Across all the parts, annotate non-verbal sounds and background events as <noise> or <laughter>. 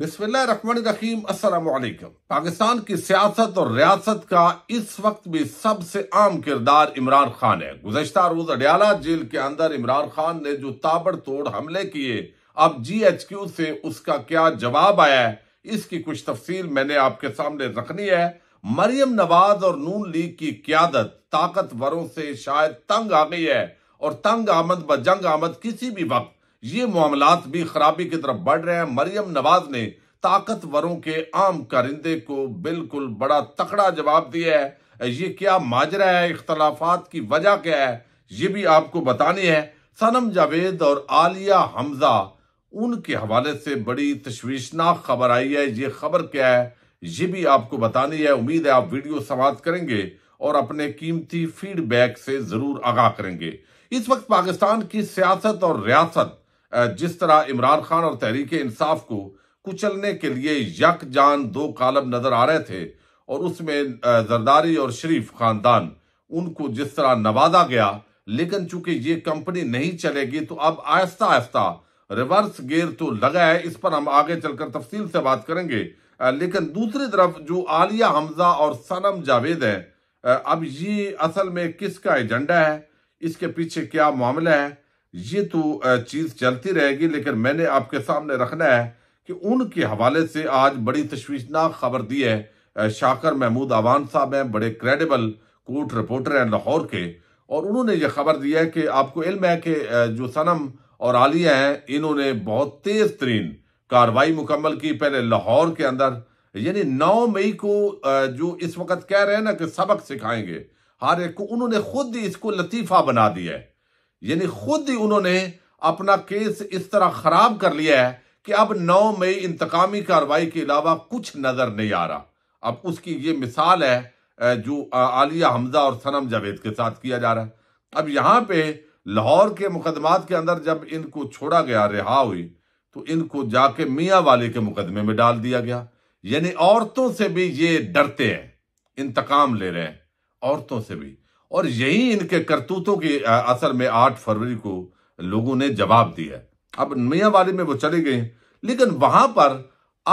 बिस्मिल्लाम असलकम पाकिस्तान की सियासत और रियासत का इस वक्त भी सबसे आम किरदार इमरान खान है गुजशत रोज अडियाला जेल के अंदर इमरान खान ने जो ताबड़तोड़ हमले किए अब जी एच क्यू से उसका क्या जवाब आया है इसकी कुछ तफसील मैंने आपके सामने रखनी है मरियम नवाज और नून लीग की क्यादत ताकतवरों से शायद तंग आ गई है और तंग आमद ब जंग आमद किसी भी वक्त ये मामला भी खराबी की तरफ बढ़ रहे हैं मरियम नवाज ने ताकतवरों के आम कारिंदे को बिल्कुल बड़ा तकड़ा जवाब दिया है ये क्या माजरा है इख्तलाफात की वजह क्या है ये भी आपको बतानी है सनम जावेद और आलिया हमजा उनके हवाले से बड़ी तशवीशनाक खबर आई है ये खबर क्या है ये भी आपको बतानी है उम्मीद है आप वीडियो समाप्त करेंगे और अपने कीमती फीडबैक से जरूर आगाह करेंगे इस वक्त पाकिस्तान की सियासत और रियासत जिस तरह इमरान खान और तहरीक इंसाफ को कुचलने के लिए यक जान दो कालम नजर आ रहे थे और उसमें जरदारी और शरीफ खानदान उनको जिस तरह नवाजा गया लेकिन चूंकि ये कंपनी नहीं चलेगी तो अब आहिस्ता आहिस्ता रिवर्स गेयर तो लगा है इस पर हम आगे चलकर तफसील से बात करेंगे लेकिन दूसरी तरफ जो आलिया हमजा और सनम जावेद है अब ये असल में किसका एजेंडा है इसके पीछे क्या मामला है ये तो चीज़ चलती रहेगी लेकिन मैंने आपके सामने रखना है कि उनके हवाले से आज बड़ी तशवीशनाक खबर दी है शाकर महमूद आवान साहब हैं बड़े क्रेडिबल कोर्ट रिपोर्टर हैं लाहौर के और उन्होंने ये खबर दी है कि आपको इल्म है कि जो सनम और आलिया हैं इन्होंने बहुत तेज़ तरीन कार्रवाई मुकम्मल की पहले लाहौर के अंदर यानी नौ मई को जो इस वक्त कह रहे हैं ना कि सबक सिखाएंगे हर एक को उन्होंने खुद इसको लतीफ़ा बना दिया है यानी खुद ही उन्होंने अपना केस इस तरह खराब कर लिया है कि अब 9 मई इंतकामी कार्रवाई के अलावा कुछ नजर नहीं आ रहा अब उसकी ये मिसाल है जो आलिया हमजा और सनम जावेद के साथ किया जा रहा है अब यहां पे लाहौर के मुकदमात के अंदर जब इनको छोड़ा गया रिहा हुई तो इनको जाके मियाँ वाले के मुकदमे में डाल दिया गया यानी औरतों से भी ये डरते हैं इंतकाम ले रहे हैं औरतों से भी और यही इनके करतूतों के असर में आठ फरवरी को लोगों ने जवाब दिया अब मियाँवाड़ी में वो चले गए लेकिन वहां पर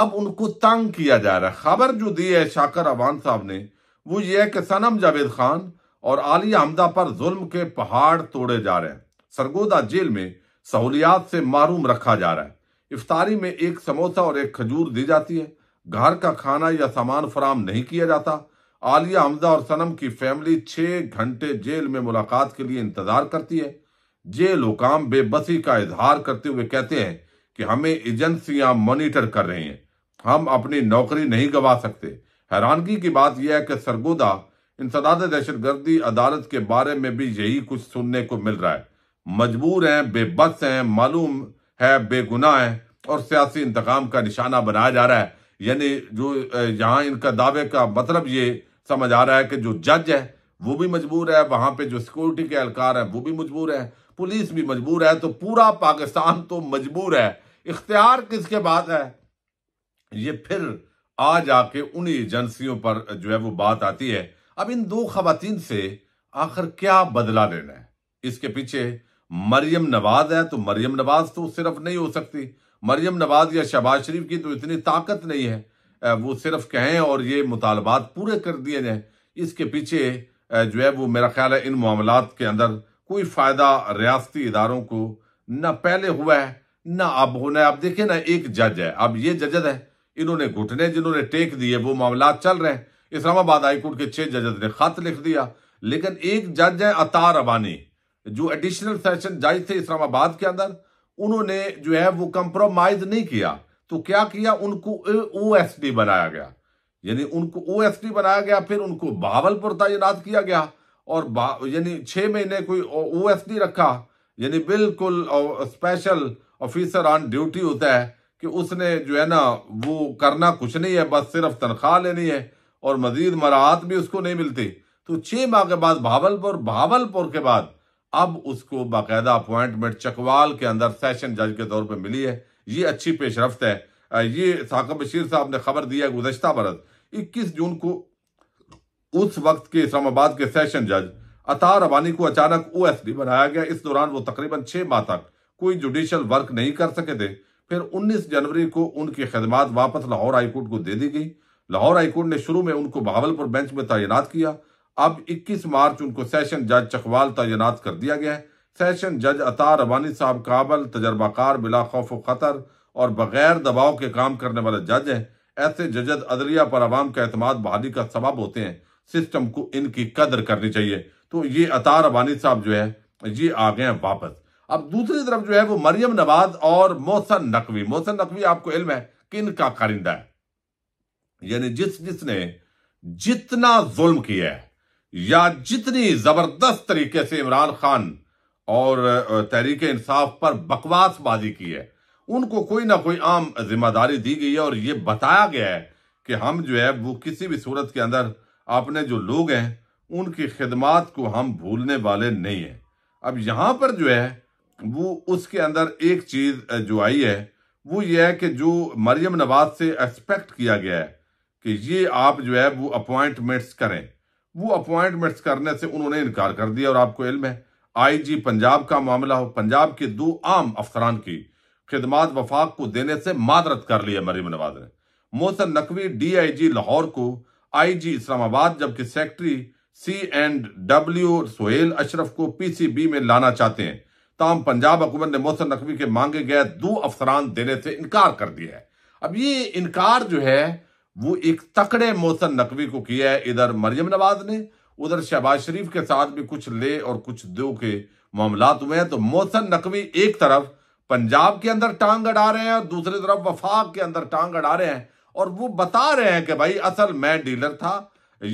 अब उनको तंग किया जा रहा है खबर जो दी है शाकर अवान साहब ने वो ये है कि सनम जावेद खान और आलिया हमदा पर जुल्म के पहाड़ तोड़े जा रहे हैं सरगोदा जेल में सहूलियात से मारूम रखा जा रहा है इफ्तारी में एक समोसा और एक खजूर दी जाती है घर का खाना या सामान फराम नहीं किया जाता आलिया हमजा और सनम की फैमिली छह घंटे जेल में मुलाकात के लिए इंतजार करती है जेल हुकाम बेबसी का इजहार करते हुए कहते हैं कि हमें एजेंसियां मॉनिटर कर रही हैं हम अपनी नौकरी नहीं गंवा सकते हैरानगी की बात यह है कि सरगोदा इंसदाद दहशतगर्दी अदालत के बारे में भी यही कुछ सुनने को मिल रहा है मजबूर हैं बेबस हैं मालूम है बेगुनाह है और सियासी इंतकाम का निशाना बनाया जा रहा है यानी जो यहाँ इनका दावे का मतलब ये समझ आ रहा है कि जो जज है वो भी मजबूर है वहां पे जो सिक्योरिटी के एहलकार है वो भी मजबूर है पुलिस भी मजबूर है तो पूरा पाकिस्तान तो मजबूर है इख्तियार किसके बाद है ये फिर आ जाके उन एजेंसियों पर जो है वो बात आती है अब इन दो खातन से आखिर क्या बदला लेना है इसके पीछे मरियम नवाज है तो मरियम नवाज तो सिर्फ नहीं हो सकती मरियम नवाज या शहबाज शरीफ की तो इतनी ताकत नहीं है वो सिर्फ कहें और ये मुतालबात पूरे कर दिए जाएँ इसके पीछे जो है वो मेरा ख्याल है इन मामला के अंदर कोई फ़ायदा रियासती इदारों को ना पहले हुआ है ना अब होना है अब देखें ना एक जज है अब ये जजद है इन्होंने घुटने जिन्होंने टेक दिए वो मामला चल रहे हैं इस्लामाबाद हाईकोर्ट के छह जजद ने खत लिख दिया लेकिन एक जज है अतार अबानी जो एडिशनल सेशन जज थे इस्लामाबाद के अंदर उन्होंने जो है वो कंप्रोमाइज नहीं किया तो क्या किया उनको ओ एस डी बनाया गया यानी उनको ओ एस डी बनाया गया फिर उनको बहावलपुर तैनात किया गया और यानी छह महीने कोई ओ एस डी रखा यानी बिल्कुल स्पेशल ऑफिसर ऑन ड्यूटी होता है कि उसने जो है ना वो करना कुछ नहीं है बस सिर्फ तनख्वाह लेनी है और मजीद मराहत भी उसको नहीं मिलती तो छह माह के बाद भावलपुर भावलपुर के बाद अब उसको बाकायदा अपॉइंटमेंट चकवाल के अंदर सेशन जज के तौर पर मिली है ये अच्छी पेशरफ है ये साकब बशीर साहब ने खबर दिया गुजशत बरस इक्कीस जून को उस वक्त के इस्लामाबाद के सेशन जज अतार अबानी को अचानक ओ एस डी बनाया गया इस दौरान वो तकरीबन छह माह तक कोई जुडिशल वर्क नहीं कर सके थे फिर 19 जनवरी को उनकी खदमात वापस लाहौर हाईकोर्ट को दे दी गई लाहौर हाईकोर्ट ने शुरू में उनको बहावलपुर बेंच में तैनात किया अब 21 मार्च उनको सेशन जज चकवाल तैनात कर दिया गया है सेशन जज अता रबानी साहब काबल तजर्बाकार बिला खौफ खतर और बगैर दबाव के काम करने वाले जज हैं ऐसे जजत अदलिया पर आवाम का अतमाद बहाली का सबब होते हैं सिस्टम को इनकी कदर करनी चाहिए तो ये अतार अबानी साहब जो है ये आ गए हैं वापस अब दूसरी तरफ जो है वो मरियम नवाज और मोहसन नकवी मोहसन नकवी आपको इल्म है कि इनका कारिंदा है यानी जिस जिसने जितना जुल्म किया है या जितनी जबरदस्त तरीके से इमरान खान और तहरीक इंसाफ पर बकवासबाजी की है उनको कोई ना कोई आम जिम्मेदारी दी गई है और ये बताया गया है कि हम जो है वो किसी भी सूरत के अंदर अपने जो लोग हैं उनकी खिदमत को हम भूलने वाले नहीं हैं अब यहाँ पर जो है वो उसके अंदर एक चीज़ जो आई है वो ये है कि जो मरियम नवाज से एक्सपेक्ट किया गया है कि ये आप जो है वो अपॉइंटमेंट्स करें वो अपॉइंटमेंट्स करने से उन्होंने इनकार कर दिया और आपको इल्म है आईजी पंजाब का मामला हो पंजाब के दो आम अफसरान की खिदमात वफाक को देने से मादरत कर लिया मरीम नवाज ने मोहसन नकवी डीआईजी लाहौर को आईजी इस्लामाबाद जबकि secretary C and W Sohail Ashraf को पीसीबी में लाना चाहते हैं तमाम पंजाब हुकूमत ने मोहसन नकवी के मांगे गए दो अफसरान देने से इनकार कर दिया है अब ये इनकार जो है वो एक तकड़े मोहसन नकवी को किया है इधर मरियम नवाज ने उधर शहबाज शरीफ के साथ भी कुछ ले और कुछ दो के मामला हुए हैं तो मोहसन नकवी एक तरफ पंजाब के अंदर टांग अड़ा रहे हैं और दूसरी तरफ वफाक के अंदर टांग अड़ा रहे हैं और वो बता रहे हैं कि भाई असल मैं डीलर था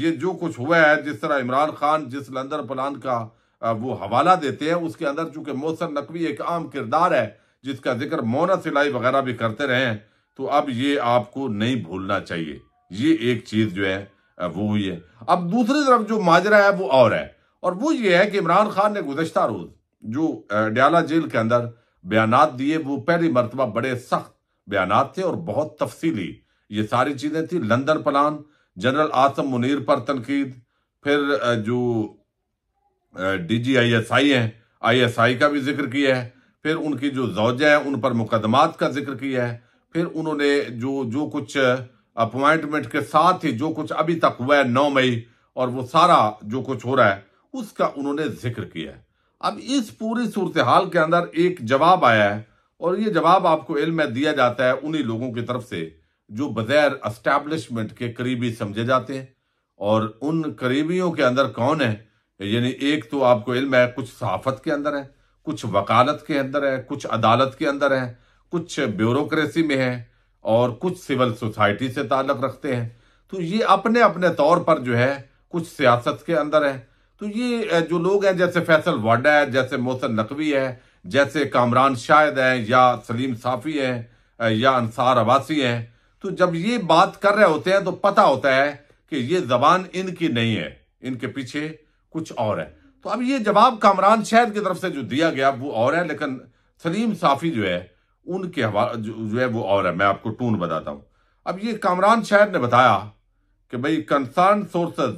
ये जो कुछ हुआ है जिस तरह इमरान खान जिस लंदर प्लान का वो हवाला देते हैं उसके अंदर चूंकि मोहसन नकवी एक आम किरदार है जिसका जिक्र मोना सिलाई वगैरह भी करते रहे हैं तो अब ये आपको नहीं भूलना चाहिए ये एक चीज़ जो है वो ये अब दूसरी तरफ जो माजरा है वो और है और वो ये है कि इमरान खान ने गुजशत रोज जो डयाला जेल के अंदर बयान दिए वो पहली मरतबा बड़े सख्त बयान थे और बहुत तफसीली ये सारी चीज़ें थी London plan general Asim Munir पर तनकीद फिर जो D G I S I हैं आई एस आई का भी जिक्र किया है फिर उनकी जो जौजा हैं उन पर मुकदमात का जिक्र किया है फिर उन्होंने जो जो कुछ अपॉइंटमेंट के साथ ही जो कुछ अभी तक हुआ है नौ मई और वो सारा जो कुछ हो रहा है उसका उन्होंने जिक्र किया है अब इस पूरी सूरत हाल के अंदर एक जवाब आया है और ये जवाब आपको इल्म में दिया जाता है उन्हीं लोगों की तरफ से जो बगैर अस्टैब्लिशमेंट के करीबी समझे जाते हैं और उन करीबियों के अंदर कौन है यानी एक तो आपको इल्म है कुछ सहाफत के अंदर है कुछ वकालत के अंदर है कुछ अदालत के अंदर है कुछ ब्यूरोक्रेसी में है और कुछ सिविल सोसाइटी से ताल्लुक रखते हैं तो ये अपने अपने तौर पर जो है कुछ सियासत के अंदर है तो ये जो लोग हैं जैसे फैसल वाडा है जैसे मोहसन नकवी है जैसे कामरान शाहिद हैं या सलीम साफ़ी हैं या अंसार अबासी हैं तो जब ये बात कर रहे होते हैं तो पता होता है कि ये जबान इनकी नहीं है इनके पीछे कुछ और है तो अब ये जवाब कामरान शाहिद की तरफ से जो दिया गया वो और है लेकिन सलीम साफ़ी जो है उनके हवा जो, है वो और है मैं आपको टून बताता हूं अब ये कामरान शहर ने बताया कि भाई concerned sources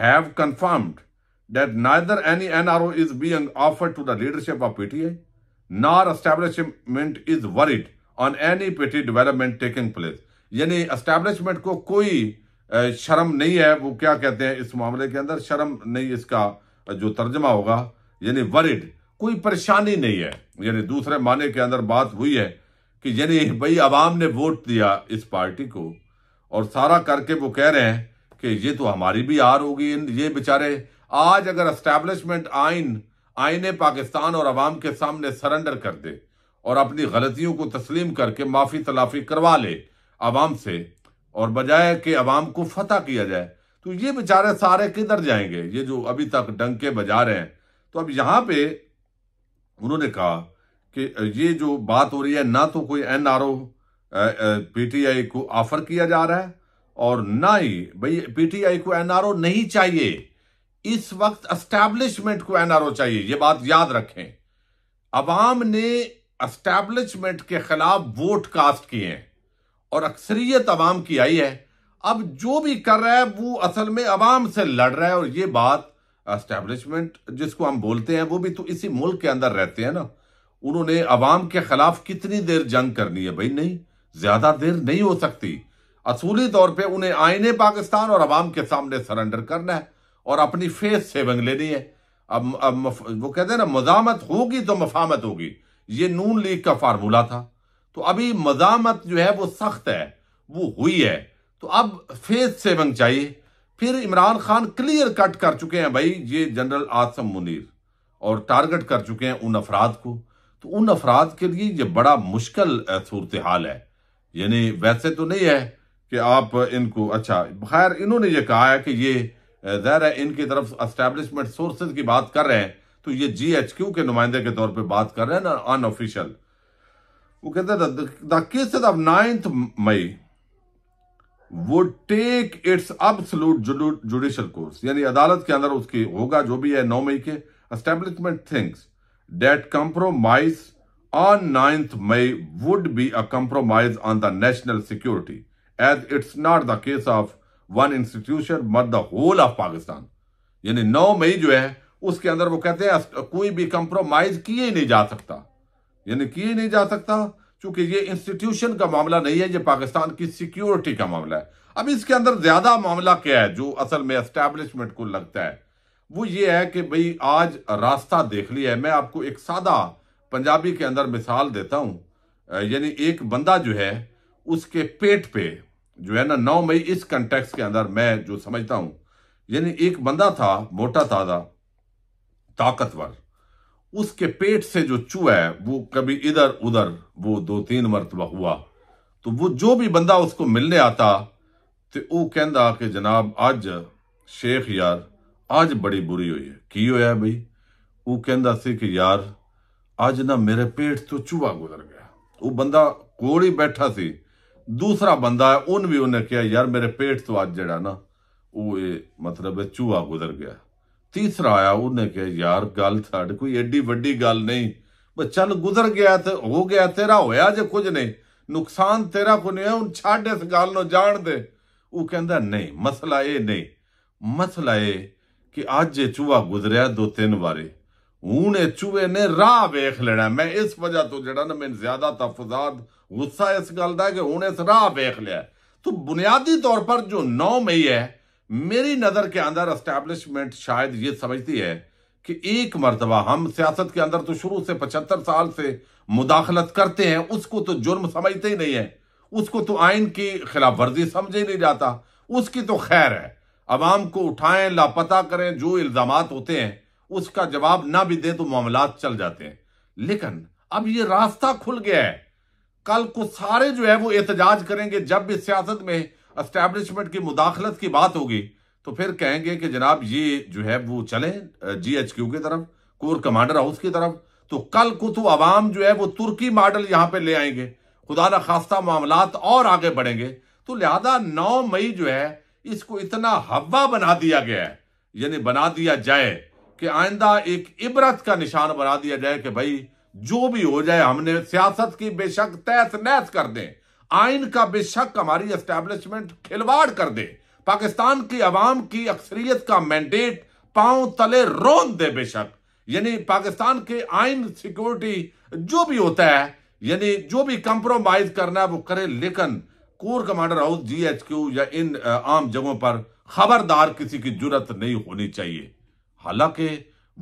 have confirmed that neither any NRO is being offered to the leadership of PTI nor establishment is worried on any PT development taking place यानी एस्टेब्लिशमेंट को कोई शर्म नहीं है वो क्या कहते हैं इस मामले के अंदर शर्म नहीं इसका जो तर्जमा होगा यानी वरिड कोई परेशानी नहीं है यानी दूसरे माने के अंदर बात हुई है कि यानी भाई आवाम ने वोट दिया इस पार्टी को और सारा करके वो कह रहे हैं कि ये तो हमारी भी हार होगी ये बेचारे आज अगर एस्टेब्लिशमेंट आइन आईने पाकिस्तान और आवाम के सामने सरेंडर कर दे और अपनी गलतियों को तस्लीम करके माफी तलाफी करवा ले आवाम से और बजाय कि आवाम को फतेह किया जाए तो ये बेचारे सारे किधर जाएंगे ये जो अभी तक डंके बजा रहे हैं तो अब यहां पे उन्होंने कहा कि ये जो बात हो रही है ना तो कोई एन आर ओ पीटीआई को ऑफर किया जा रहा है और ना ही भाई पीटीआई को एनआरओ नहीं चाहिए इस वक्त एस्टैब्लिशमेंट को एनआरओ चाहिए ये बात याद रखें अवाम ने एस्टैब्लिशमेंट के खिलाफ वोट कास्ट किए हैं और अक्सरियत अवाम की आई है अब जो भी कर रहा है वो असल में अवाम से लड़ रहा है और ये बात एस्टेब्लिशमेंट जिसको हम बोलते हैं वो भी तो इसी मुल्क के अंदर रहते हैं ना उन्होंने अवाम के खिलाफ कितनी देर जंग करनी है भाई नहीं ज्यादा देर नहीं हो सकती असूली तौर पे उन्हें आईने पाकिस्तान और अवाम के सामने सरेंडर करना है और अपनी फेस सेविंग लेनी है अब, अब वो कहते हैं ना मजामत होगी तो मफामत होगी ये नून लीग का फार्मूला था तो अभी मजामत जो है वो सख्त है वो हुई है तो अब फेस सेविंग चाहिए फिर इमरान खान क्लियर कट कर चुके हैं भाई ये जनरल आसम मुनीर और टारगेट कर चुके हैं उन अफराद को तो उन अफराद के लिए ये बड़ा मुश्किल सूरत हाल है यानी वैसे तो नहीं है कि आप इनको अच्छा खैर इन्होंने ये कहा है कि ये जहर है इनकी तरफ एस्टेब्लिशमेंट सोर्सेज की बात कर रहे हैं तो ये जी एच क्यू के नुमाइंदे के तौर पर बात कर रहे हैं ना अनऑफिशियल वो कहते the cases of ninth May वो take its absolute judicial course यानी अदालत के अंदर उसकी होगा जो भी है नौ मई के establishment thinks that compromise on ninth May would be a compromise on the national security as it's not the case of one institution but the whole of Pakistan यानी नौ मई जो है उसके अंदर वो कहते हैं कोई भी कंप्रोमाइज किए नहीं जा सकता यानी किए नहीं जा सकता चूंकि ये इंस्टीट्यूशन का मामला नहीं है ये पाकिस्तान की सिक्योरिटी का मामला है अब इसके अंदर ज्यादा मामला क्या है जो असल में एस्टेब्लिशमेंट को लगता है वो ये है कि भाई आज रास्ता देख लिया है मैं आपको एक सादा पंजाबी के अंदर मिसाल देता हूं यानी एक बंदा जो है उसके पेट पे जो है ना नौ मई इस कंटेक्स के अंदर मैं जो समझता हूं यानी एक बंदा था मोटा ताजा ताकतवर उसके पेट से जो चूहा है वो कभी इधर उधर वो दो तीन मरतबा हुआ तो वो जो भी बंदा उसको मिलने आता तो वो कहता कि जनाब अज शेख यार अज बड़ी बुरी हुई है की होया बई वो कहता से कि यार अज ना मेरे पेट तो चूहा गुजर गया वो बंदा कोल ही बैठा सी दूसरा बंदा है उन भी उन्हें कहा यार मेरे पेट तो अज जड़ा ना वो मतलब चूहा गुजर गया ਤੀਸਰਾ ਆਇਆ ਉਹਨੇ ਕਿਹਾ ਯਾਰ ਗੱਲ ਸਾਡੇ ਕੋਈ ਐਡੀ ਵੱਡੀ ਗੱਲ ਨਹੀਂ ਬਸ ਚੱਲ ਗੁਜ਼ਰ ਗਿਆ ਤੇ ਹੋ ਗਿਆ ਤੇਰਾ ਹੋਇਆ ਜੇ ਕੁਝ ਨਹੀਂ ਨੁਕਸਾਨ ਤੇਰਾ ਪੁਨਿਆ ਹੁਣ ਛੱਡ ਇਸ ਗੱਲ ਨੂੰ ਜਾਣ ਦੇ ਉਹ ਕਹਿੰਦਾ ਨਹੀਂ ਮਸਲਾ ਇਹ ਨਹੀਂ ਮਸਲਾ ਇਹ ਕਿ ਅੱਜ ਜੇ ਚੂਹਾ ਗੁਜ਼ਰਿਆ ਦੋ ਤਿੰਨ ਵਾਰੇ ਹੁਣ ਇਹ ਚੂਹੇ ਨੇ ਰਾਹ ਵੇਖ ਲੈਣਾ ਮੈਂ ਇਸ ਵਜ੍ਹਾ ਤੋਂ ਜਿਹੜਾ ਨਾ ਮੈਨੂੰ ਜ਼ਿਆਦਾ ਤਫਜ਼ਾਦ ਗੁੱਸਾ ਇਸ ਗੱਲ ਦਾ ਕਿ ਹੁਣ ਇਸ ਰਾਹ ਵੇਖ ਲਿਆ ਤੂੰ ਬੁਨਿਆਦੀ ਤੌਰ ਪਰ ਜੋ 9 ਮਈ ਹੈ मेरी नजर के अंदर एस्टेब्लिशमेंट शायद ये समझती है कि एक मरतबा हम सियासत के अंदर तो शुरू से पचहत्तर साल से मुदाखलत करते हैं उसको तो जुर्म समझते ही नहीं है उसको तो आइन की खिलाफ वर्जी समझ ही नहीं जाता उसकी तो खैर है अवाम को उठाएं लापता करें जो इल्ज़ाम होते हैं उसका जवाब ना भी दें तो मामला चल जाते हैं लेकिन अब ये रास्ता खुल गया है कल को सारे जो है वो एहतजाज करेंगे जब भी सियासत में इस्टेब्लिशमेंट की मुदाखलत की बात होगी तो फिर कहेंगे कि जनाब ये जो है वो चले जी एच क्यू की तरफ कोर कमांडर हाउस की तरफ तो कल को तो आवाम जो है वो तुर्की मॉडल यहां पे ले आएंगे खुदा न खास्ता मामला और आगे बढ़ेंगे तो लिहाजा नौ मई जो है इसको इतना हवा बना दिया गया है यानी बना दिया जाए कि आइंदा एक इबरत का निशान बना दिया जाए कि भाई जो भी हो जाए हमने सियासत की बेशक तहस नैस कर दें आइन का बेशक हमारी एस्टेब्लिशमेंट खिलवाड़ कर दे पाकिस्तान की अवाम की अक्सरियत का मैंडेट पांव तले रोन दे बेशक यानी पाकिस्तान के आइन सिक्योरिटी जो भी होता है यानी जो भी कंप्रोमाइज करना है वो करे लेकिन कोर कमांडर हाउस जीएचक्यू या इन आम जगहों पर खबरदार किसी की जरूरत नहीं होनी चाहिए हालांकि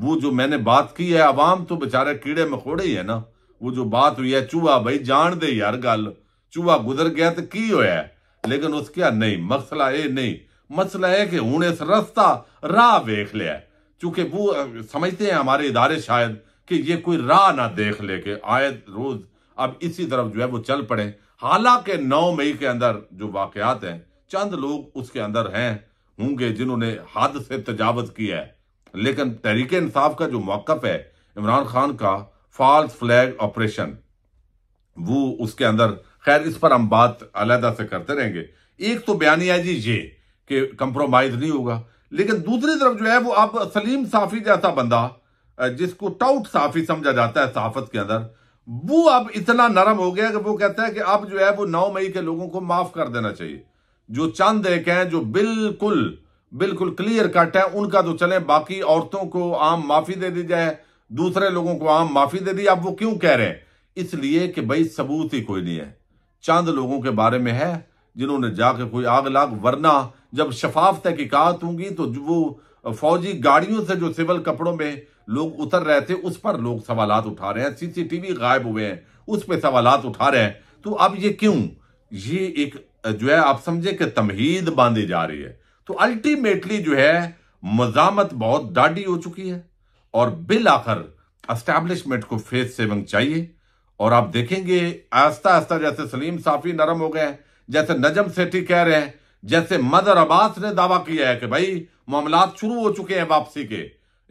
वो जो मैंने बात की है आवाम तो बेचारे कीड़े मकोड़े ही है ना वो जो बात हुई है चूहा भाई जान दे यार गल चूहा गुजर गया तो की होया लेकिन उसके नहीं मसला ये नहीं मसला है कि हूं इस रस्ता राह देख लिया चूंकि वो समझते हैं हमारे इदारे शायद कि ये कोई राह ना देख ले के आए रोज अब इसी तरफ जो है वो चल पड़े हालांकि नौ मई के अंदर जो वाकयात हैं चंद लोग उसके अंदर हैं होंगे जिन्होंने हद से तजावज किया है लेकिन तहरीक इंसाफ का जो मौकफ है इमरान खान का फॉल्स फ्लैग ऑपरेशन वो उसके अंदर खैर इस पर हम बात अलहदा से करते रहेंगे एक तो बयानिया जी ये कि कंप्रोमाइज नहीं होगा लेकिन दूसरी तरफ जो है वो अब सलीम साफी जैसा बंदा जिसको टाउट साफी समझा जाता है साफत के अंदर वो अब इतना नरम हो गया कि वो कहता है कि अब जो है वो नौ मई के लोगों को माफ कर देना चाहिए जो चंद एक हैं जो बिल्कुल बिल्कुल क्लियर कट है उनका तो चले बाकी औरतों को आम माफी दे दी जाए दूसरे लोगों को आम माफी दे दी अब वो क्यों कह रहे हैं इसलिए कि भाई सबूत ही कोई नहीं है चंद लोगों के बारे में है जिन्होंने जाके कोई आग लाग वरना जब शफाफ तहकीकत होंगी तो वो फौजी गाड़ियों से जो सिविल कपड़ों में लोग उतर रहे थे उस पर लोग सवाल उठा रहे हैं सीसीटीवी गायब हुए हैं उस पर सवाल उठा रहे हैं तो अब ये क्यों ये एक जो है आप समझे कि तमहीद बांधी जा रही है तो अल्टीमेटली जो है मजामत बहुत डाडी हो चुकी है और बिल आखिर एस्टेब्लिशमेंट को फेस सेविंग चाहिए और आप देखेंगे आस्ता आस्ता जैसे सलीम साफी नरम हो गए जैसे नजम सेठी कह रहे हैं जैसे मदर अब्बास ने दावा किया है कि भाई मामला शुरू हो चुके हैं वापसी के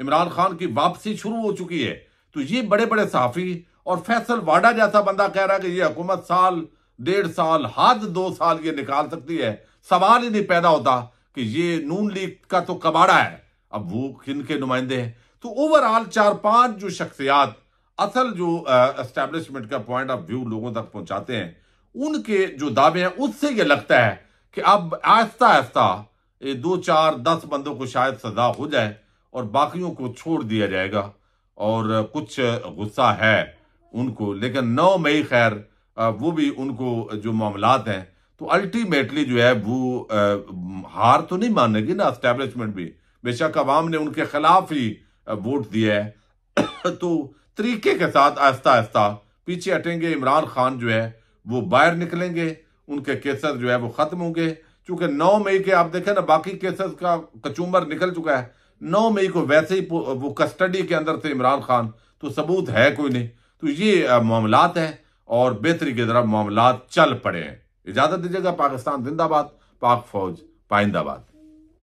इमरान खान की वापसी शुरू हो चुकी है तो ये बड़े बड़े साफी और फैसल वाडा जैसा बंदा कह रहा है कि ये हुकूमत साल डेढ़ साल हद दो साल ये निकाल सकती है सवाल ही नहीं पैदा होता कि ये नून लीग का तो कबाड़ा है अब वो किन के नुमाइंदे हैं तो ओवरऑल चार पांच जो शख्सियात असल जो एस्टेब्लिशमेंट का पॉइंट ऑफ व्यू लोगों तक पहुंचाते हैं उनके जो दावे हैं उससे ये लगता है कि अब आहिस्ता आहिस्ता दो चार दस बंदों को शायद सजा हो जाए और बाकियों को छोड़ दिया जाएगा और कुछ गुस्सा है उनको लेकिन नौ मई खैर वो भी उनको जो मामलात हैं तो अल्टीमेटली जो है वो हार तो नहीं मानेगी ना इस्टेब्लिशमेंट भी बेशक अवाम ने उनके खिलाफ ही वोट दिया है <coughs> तो तरीके के साथ आहिस्ता आहिस्ता पीछे हटेंगे इमरान खान जो है वो बाहर निकलेंगे उनके केसेस जो है वो ख़त्म होंगे चूंकि 9 मई के आप देखें ना बाकी केसेस का कचूमर निकल चुका है 9 मई को वैसे ही वो कस्टडी के अंदर थे इमरान खान तो सबूत है कोई नहीं तो ये मामला है और बेहतरी की तरफ मामला चल पड़े हैं इजाज़त दीजिएगा पाकिस्तान जिंदाबाद पाक फौज पाइंदाबाद